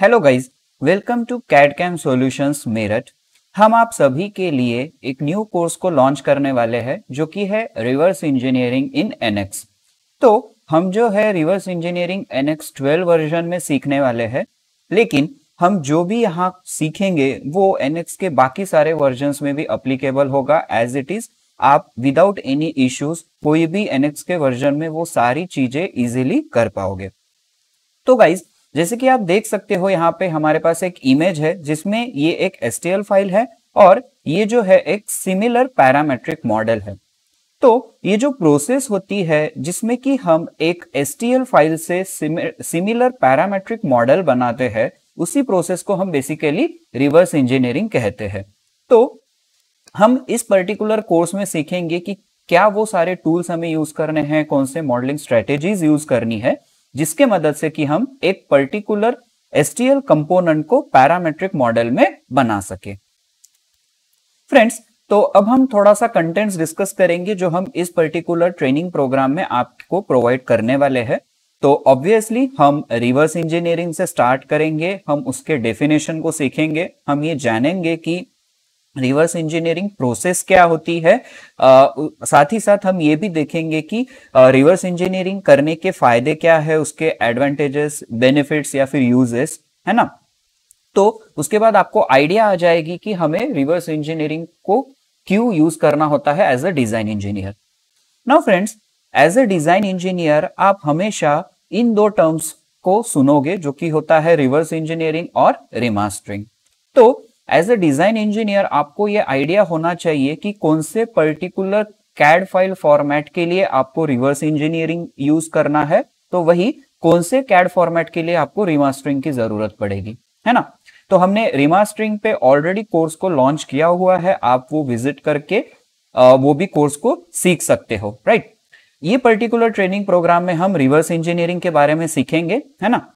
hello guys welcome to CAM solution Meerut हम आप सभी के लिए एक न्यू कोर्स को लॉन्च करने वाले हैं जो कि है रिवर्स इंजीनियरिंग इन एनएक्स तो हम जो है रिवर्स इंजीनियरिंग एनएक्स 12 वर्जन में सीखने वाले हैं लेकिन हम जो भी यहाँ सीखेंगे वो एनएक्स के बाकी सारे वर्जन में भी अप्लीकेबल होगा एज इट इज आप विदाउट एनी इश्यूज कोई भी एनएक्स के वर्जन में वो सारी चीजें इजिली कर पाओगे तो गाइज जैसे कि आप देख सकते हो यहाँ पे हमारे पास एक इमेज है जिसमें ये एक एस फाइल है और ये जो है एक सिमिलर पैरामेट्रिक मॉडल है तो ये जो प्रोसेस होती है जिसमें कि हम एक एस फाइल से सिमिलर पैरामेट्रिक मॉडल बनाते हैं उसी प्रोसेस को हम बेसिकली रिवर्स इंजीनियरिंग कहते हैं तो हम इस पर्टिकुलर कोर्स में सीखेंगे कि क्या वो सारे टूल्स हमें यूज करने हैं कौन से मॉडलिंग स्ट्रेटेजीज यूज करनी है जिसके मदद से कि हम एक पर्टिकुलर एसटीएल कंपोनेंट को पैरामेट्रिक मॉडल में बना सके फ्रेंड्स तो अब हम थोड़ा सा कंटेंट्स डिस्कस करेंगे जो हम इस पर्टिकुलर ट्रेनिंग प्रोग्राम में आपको प्रोवाइड करने वाले हैं तो ऑब्वियसली हम रिवर्स इंजीनियरिंग से स्टार्ट करेंगे हम उसके डेफिनेशन को सीखेंगे हम ये जानेंगे कि रिवर्स इंजीनियरिंग प्रोसेस क्या होती है आ, साथ ही साथ हम ये भी देखेंगे कि आ, रिवर्स इंजीनियरिंग करने के फायदे क्या है उसके एडवांटेजेस बेनिफिट्स या फिर यूजेस है ना तो उसके बाद आपको आइडिया आ जाएगी कि हमें रिवर्स इंजीनियरिंग को क्यों यूज करना होता है एज अ डिजाइन इंजीनियर ना friends as a design engineer आप हमेशा इन दो टर्म्स को सुनोगे जो कि होता है रिवर्स इंजीनियरिंग और रिमास्टरिंग तो एज ए डिजाइन इंजीनियर आपको ये आइडिया होना चाहिए कि कौन से पर्टिकुलर कैड फाइल फॉर्मेट के लिए आपको रिवर्स इंजीनियरिंग यूज करना है तो वही कौन से कैड फॉर्मेट के लिए आपको रिमास्टरिंग की जरूरत पड़ेगी है ना तो हमने रिमास्टरिंग पे ऑलरेडी कोर्स को लॉन्च किया हुआ है आप वो विजिट करके वो भी कोर्स को सीख सकते हो राइट ये पर्टिकुलर ट्रेनिंग प्रोग्राम में हम रिवर्स इंजीनियरिंग के बारे में सीखेंगे है ना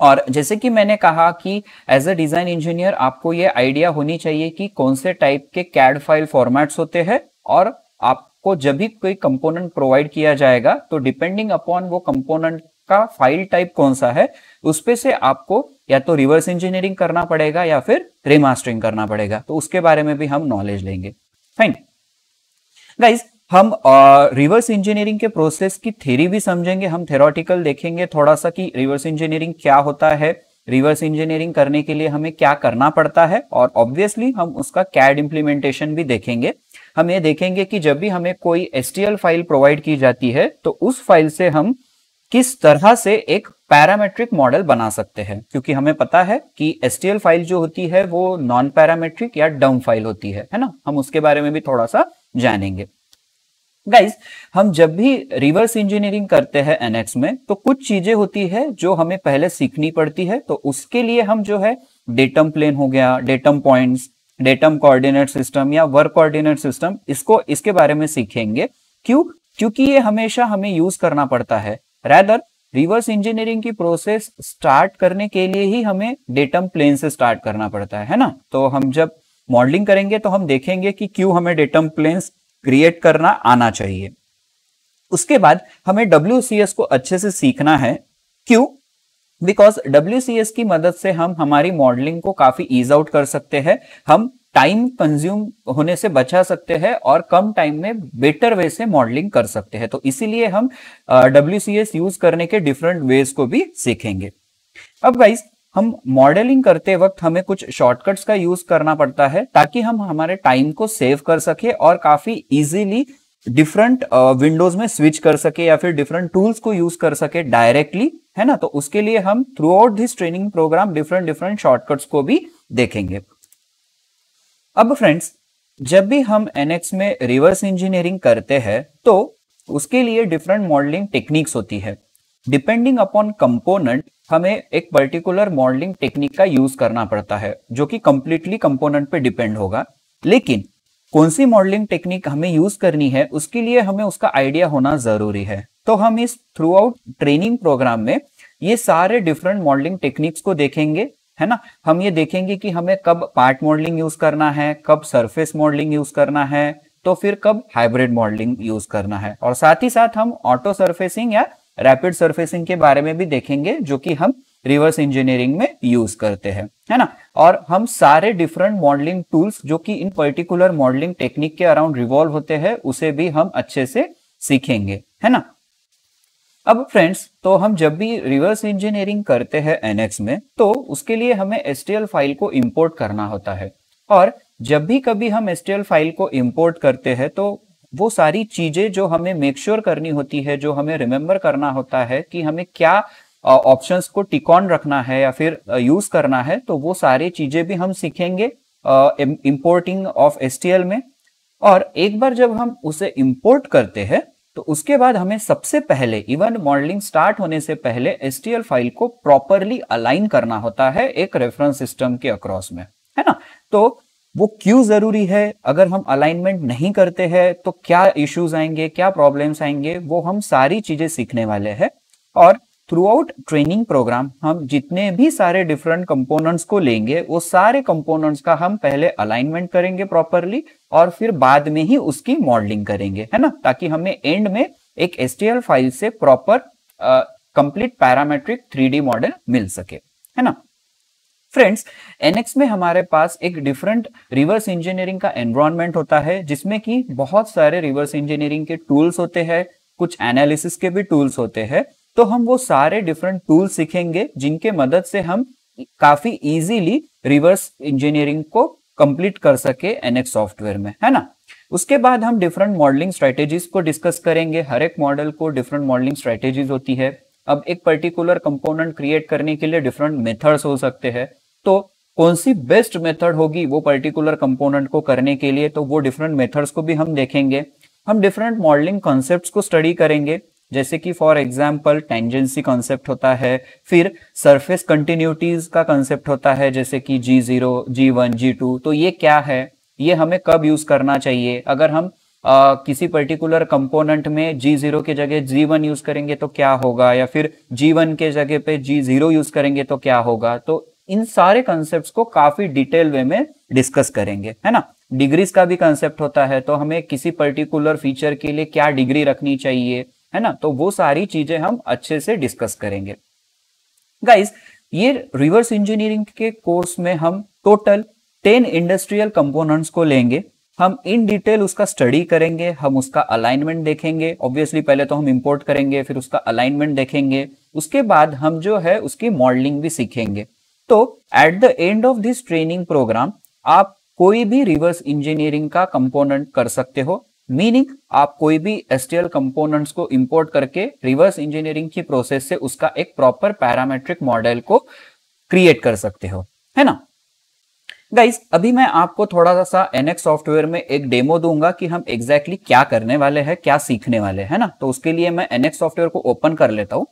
और जैसे कि मैंने कहा कि एज अ डिजाइन इंजीनियर आपको ये आइडिया होनी चाहिए कि कौन से टाइप के कैड फाइल फॉर्मेट्स होते हैं और आपको जब भी कोई कंपोनेंट प्रोवाइड किया जाएगा तो डिपेंडिंग अपॉन वो कंपोनेंट का फाइल टाइप कौन सा है उसपे से आपको या तो रिवर्स इंजीनियरिंग करना पड़ेगा या फिर रिमास्टरिंग करना पड़ेगा तो उसके बारे में भी हम नॉलेज लेंगे फाइन गाइज हम रिवर्स uh, इंजीनियरिंग के प्रोसेस की थेरी भी समझेंगे हम थेरोटिकल देखेंगे थोड़ा सा कि रिवर्स इंजीनियरिंग क्या होता है रिवर्स इंजीनियरिंग करने के लिए हमें क्या करना पड़ता है और ऑब्वियसली हम उसका कैड इम्प्लीमेंटेशन भी देखेंगे हम ये देखेंगे कि जब भी हमें कोई एस फाइल प्रोवाइड की जाती है तो उस फाइल से हम किस तरह से एक पैरामेट्रिक मॉडल बना सकते हैं क्योंकि हमें पता है कि एस फाइल जो होती है वो नॉन पैरामेट्रिक या डम फाइल होती है है ना हम उसके बारे में भी थोड़ा सा जानेंगे गाइज हम जब भी रिवर्स इंजीनियरिंग करते हैं एनएक्स में तो कुछ चीजें होती है जो हमें पहले सीखनी पड़ती है तो उसके लिए हम जो है डेटम प्लेन हो गया datum points datum coordinate system या वर्क कोऑर्डिनेट सिस्टम इसको इसके बारे में सीखेंगे क्यों क्योंकि ये हमेशा हमें यूज करना पड़ता है रैदर रिवर्स इंजीनियरिंग की प्रोसेस स्टार्ट करने के लिए ही हमें डेटम प्लेन से स्टार्ट करना पड़ता है है ना तो हम जब मॉडलिंग करेंगे तो हम देखेंगे कि क्यों हमें डेटम प्लेन्स क्रिएट करना आना चाहिए उसके बाद हमें डब्ल्यू को अच्छे से सीखना है क्यों बिकॉज डब्ल्यू की मदद से हम हमारी मॉडलिंग को काफी ईज आउट कर सकते हैं हम टाइम कंज्यूम होने से बचा सकते हैं और कम टाइम में बेटर वे से मॉडलिंग कर सकते हैं तो इसीलिए हम डब्ल्यू यूज करने के डिफरेंट वेज को भी सीखेंगे अब गाइज हम मॉडलिंग करते वक्त हमें कुछ शॉर्टकट्स का यूज करना पड़ता है ताकि हम हमारे टाइम को सेव कर सके और काफी इजीली डिफरेंट विंडोज में स्विच कर सके या फिर डिफरेंट टूल्स को यूज कर सके डायरेक्टली है ना तो उसके लिए हम throughout this training program different different shortcuts को भी देखेंगे अब फ्रेंड्स जब भी हम एनएक्स में रिवर्स इंजीनियरिंग करते हैं तो उसके लिए डिफरेंट मॉडलिंग टेक्निक्स होती है डिपेंडिंग अपॉन कंपोनेंट हमें एक पर्टिकुलर मॉडलिंग टेक्निक का यूज करना पड़ता है जो कि कंप्लीटली कंपोनेंट पे डिपेंड होगा लेकिन कौन सी मॉडलिंग टेक्निक हमें यूज करनी है उसके लिए हमें उसका आइडिया होना जरूरी है तो हम इस थ्रू आउट ट्रेनिंग प्रोग्राम में ये सारे डिफरेंट मॉडलिंग टेक्निक्स को देखेंगे है ना हम ये देखेंगे कि हमें कब पार्ट मॉडलिंग यूज करना है कब सरफेस मॉडलिंग यूज करना है तो फिर कब हाइब्रिड मॉडलिंग यूज करना है और साथ ही साथ हम ऑटो सरफेसिंग या रैपिड सरफेसिंग के बारे में भी देखेंगे जो कि हम रिवर्स इंजीनियरिंग में यूज करते हैं है ना और हम सारे डिफरेंट मॉडलिंग टूल्स जो कि इन पर्टिकुलर मॉडलिंग टेक्निक के अराउंड रिवॉल्व होते हैं उसे भी हम अच्छे से सीखेंगे है ना अब फ्रेंड्स तो हम जब भी रिवर्स इंजीनियरिंग करते हैं एनएक्स में तो उसके लिए हमें एस फाइल को इम्पोर्ट करना होता है और जब भी कभी हम एस फाइल को इम्पोर्ट करते हैं तो वो सारी चीजें जो हमें मेक श्योर sure करनी होती है जो हमें रिमेम्बर करना होता है कि हमें क्या ऑप्शंस को टिकॉन रखना है या फिर यूज करना है तो वो सारी चीजें भी हम सीखेंगे इम्पोर्टिंग ऑफ एस में और एक बार जब हम उसे इम्पोर्ट करते हैं तो उसके बाद हमें सबसे पहले इवन मॉडलिंग स्टार्ट होने से पहले एस फाइल को प्रॉपरली अलाइन करना होता है एक रेफरेंस सिस्टम के अक्रॉस में है ना तो वो क्यों जरूरी है अगर हम अलाइनमेंट नहीं करते हैं तो क्या इश्यूज आएंगे क्या प्रॉब्लम्स आएंगे वो हम सारी चीजें सीखने वाले हैं और थ्रू आउट ट्रेनिंग प्रोग्राम हम जितने भी सारे डिफरेंट कंपोनेंट्स को लेंगे वो सारे कंपोनेंट्स का हम पहले अलाइनमेंट करेंगे प्रॉपरली और फिर बाद में ही उसकी मॉडलिंग करेंगे है ना ताकि हमें एंड में एक एस फाइल से proper complete parametric three model मिल सके है ना फ्रेंड्स एनएक्स में हमारे पास एक डिफरेंट रिवर्स इंजीनियरिंग का एनवायरमेंट होता है जिसमें कि बहुत सारे रिवर्स इंजीनियरिंग के टूल्स होते हैं कुछ एनालिसिस के भी टूल्स होते हैं तो हम वो सारे डिफरेंट टूल सीखेंगे जिनके मदद से हम काफी इजीली रिवर्स इंजीनियरिंग को कंप्लीट कर सके एनएक्स सॉफ्टवेयर में है ना उसके बाद हम डिफरेंट मॉडलिंग स्ट्रेटेजीज को डिस्कस करेंगे हर एक मॉडल को डिफरेंट मॉडलिंग स्ट्रेटेजीज होती है अब एक पर्टिकुलर कंपोनेंट क्रिएट करने के लिए डिफरेंट मेथड्स हो सकते हैं तो कौन सी बेस्ट मेथड होगी वो पर्टिकुलर कंपोनेंट को करने के लिए तो वो डिफरेंट मेथड्स को भी हम देखेंगे हम डिफरेंट मॉडलिंग कॉन्सेप्ट को स्टडी करेंगे जैसे कि फॉर एग्जाम्पल टेंजेंसी कॉन्सेप्ट होता है फिर सरफेस कंटिन्यूटीज का कॉन्सेप्ट होता है जैसे कि G zero G one G two तो ये क्या है ये हमें कब यूज करना चाहिए अगर हम आ, किसी पर्टिकुलर कंपोनेंट में जी जीरो के जगह जी वन यूज करेंगे तो क्या होगा या फिर जी वन के जगह पे जी जीरो यूज करेंगे तो क्या होगा तो इन सारे कॉन्सेप्ट को काफी डिटेल वे में डिस्कस करेंगे है ना डिग्रीज का भी कॉन्सेप्ट होता है तो हमें किसी पर्टिकुलर फीचर के लिए क्या डिग्री रखनी चाहिए है ना तो वो सारी चीजें हम अच्छे से डिस्कस करेंगे गाइस ये रिवर्स इंजीनियरिंग के कोर्स में हम टोटल टेन इंडस्ट्रियल कंपोनेंट्स को लेंगे हम इन डिटेल उसका स्टडी करेंगे हम उसका अलाइनमेंट देखेंगे ऑब्वियसली पहले तो हम इंपोर्ट करेंगे फिर उसका अलाइनमेंट देखेंगे उसके बाद हम जो है उसकी मॉडलिंग भी सीखेंगे तो at the end of this training program आप कोई भी रिवर्स इंजीनियरिंग का कंपोनेंट कर सकते हो मीनिंग आप कोई भी एस टी कंपोनेंट्स को इंपोर्ट करके रिवर्स इंजीनियरिंग की प्रोसेस से उसका एक प्रॉपर पैरामेट्रिक मॉडल को क्रिएट कर सकते हो है ना गाइस अभी मैं आपको थोड़ा सा एनएक्स सॉफ्टवेयर में एक डेमो दूंगा कि हम एग्जैक्टली exactly क्या करने वाले हैं क्या सीखने वाले हैं ना तो उसके लिए मैं एनएक्स सॉफ्टवेयर को ओपन कर लेता हूं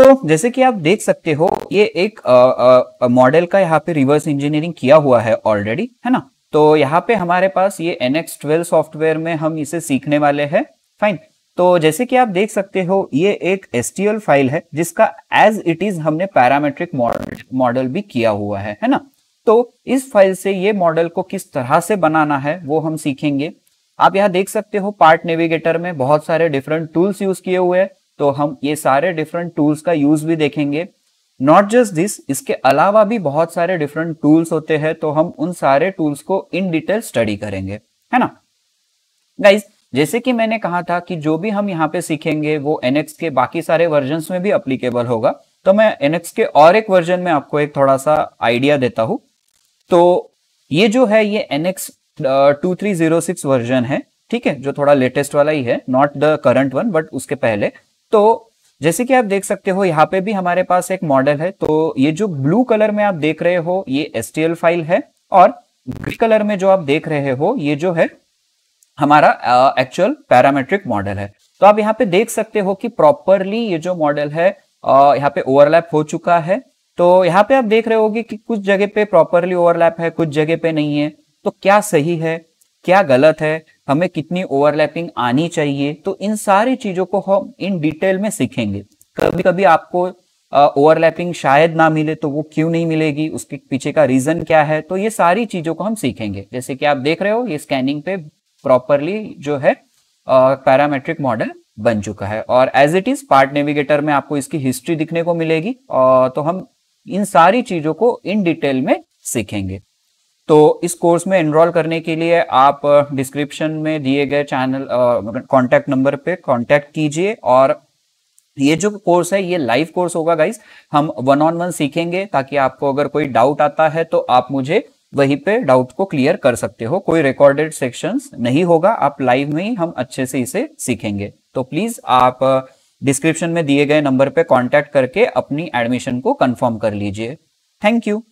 तो जैसे कि आप देख सकते हो ये एक मॉडल का यहाँ पे रिवर्स इंजीनियरिंग किया हुआ है ऑलरेडी है ना तो यहाँ पे हमारे पास ये एन एक्स ट्वेल्व सॉफ्टवेयर में हम इसे सीखने वाले हैं फाइन तो जैसे कि आप देख सकते हो ये एक एस फाइल है जिसका एज इट इज हमने पैरामेट्रिक मॉडल भी किया हुआ है है ना तो इस फाइल से ये मॉडल को किस तरह से बनाना है वो हम सीखेंगे आप यहाँ देख सकते हो पार्ट नेविगेटर में बहुत सारे डिफरेंट टूल्स यूज किए हुए हैं तो हम ये सारे डिफरेंट टूल्स का यूज भी देखेंगे नॉट जस्ट दिस इसके अलावा भी बहुत सारे डिफरेंट टूल्स होते हैं तो हम उन सारे टूल्स को इन डिटेल स्टडी करेंगे है ना गाइज जैसे कि मैंने कहा था कि जो भी हम यहाँ पे सीखेंगे वो एनएक्स के बाकी सारे वर्जन में भी अप्लीकेबल होगा तो मैं एनएक्स के और एक वर्जन में आपको एक थोड़ा सा आइडिया देता हूं तो ये जो है ये NX two three zero six version है ठीक है जो थोड़ा लेटेस्ट वाला ही है not the current one but उसके पहले तो जैसे कि आप देख सकते हो यहाँ पे भी हमारे पास एक मॉडल है तो ये जो ब्लू कलर में आप देख रहे हो ये एस फाइल है और ग्रे कलर में जो आप देख रहे हो ये जो है हमारा एक्चुअल पैरामेट्रिक मॉडल है तो आप यहाँ पे देख सकते हो कि प्रॉपरली ये जो मॉडल है यहाँ पे ओवरलैप हो चुका है तो यहाँ पे आप देख रहे होगी कि कुछ जगह पे प्रॉपरली ओवरलैप है कुछ जगह पे नहीं है तो क्या सही है क्या गलत है हमें कितनी ओवरलैपिंग आनी चाहिए तो इन सारी चीजों को हम इन डिटेल में सीखेंगे कभी कभी आपको ओवरलैपिंग शायद ना मिले तो वो क्यों नहीं मिलेगी उसके पीछे का रीजन क्या है तो ये सारी चीजों को हम सीखेंगे जैसे कि आप देख रहे हो ये स्कैनिंग पे प्रॉपरली जो है पैरामेट्रिक मॉडल बन चुका है और as it is part navigator में आपको इसकी हिस्ट्री दिखने को मिलेगी और तो हम इन सारी चीजों को इन डिटेल में सीखेंगे तो इस कोर्स में एनरोल करने के लिए आप डिस्क्रिप्शन में दिए गए चैनल कॉन्टैक्ट नंबर पे कॉन्टैक्ट कीजिए और ये जो कोर्स है ये लाइव कोर्स होगा गाइस हम वन ऑन वन सीखेंगे ताकि आपको अगर कोई डाउट आता है तो आप मुझे वहीं पे डाउट को क्लियर कर सकते हो कोई रिकॉर्डेड सेक्शंस नहीं होगा आप लाइव में ही हम अच्छे से इसे सीखेंगे तो प्लीज आप डिस्क्रिप्शन में दिए गए नंबर पे कांटेक्ट करके अपनी एडमिशन को कंफर्म कर लीजिए थैंक यू